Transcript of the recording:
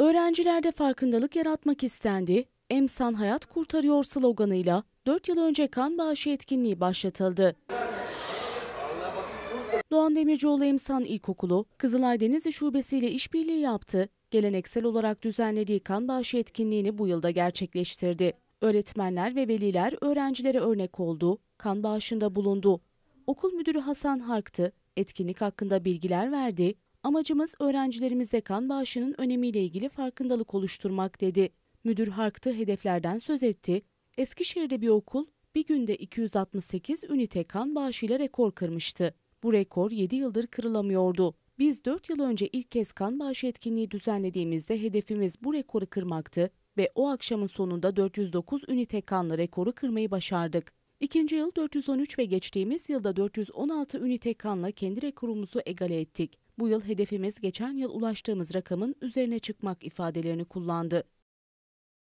Öğrencilerde farkındalık yaratmak istendi, Emsan Hayat Kurtarıyor sloganıyla 4 yıl önce kan bağışı etkinliği başlatıldı. Doğan Demircioğlu Emsan İlkokulu, Kızılay Denizli Şubesi ile işbirliği yaptı. Geleneksel olarak düzenlediği kan bağışı etkinliğini bu yılda gerçekleştirdi. Öğretmenler ve veliler öğrencilere örnek oldu, kan bağışında bulundu. Okul müdürü Hasan Harktı, etkinlik hakkında bilgiler verdi, Amacımız öğrencilerimizde kan bağışının önemiyle ilgili farkındalık oluşturmak dedi. Müdür Harktı hedeflerden söz etti. Eskişehir'de bir okul bir günde 268 ünite kan bağışıyla rekor kırmıştı. Bu rekor 7 yıldır kırılamıyordu. Biz 4 yıl önce ilk kez kan bağışı etkinliği düzenlediğimizde hedefimiz bu rekoru kırmaktı ve o akşamın sonunda 409 ünite kanla rekoru kırmayı başardık. İkinci yıl 413 ve geçtiğimiz yılda 416 ünite kanla kendi rekorumuzu egale ettik. Bu yıl hedefimiz geçen yıl ulaştığımız rakamın üzerine çıkmak ifadelerini kullandı.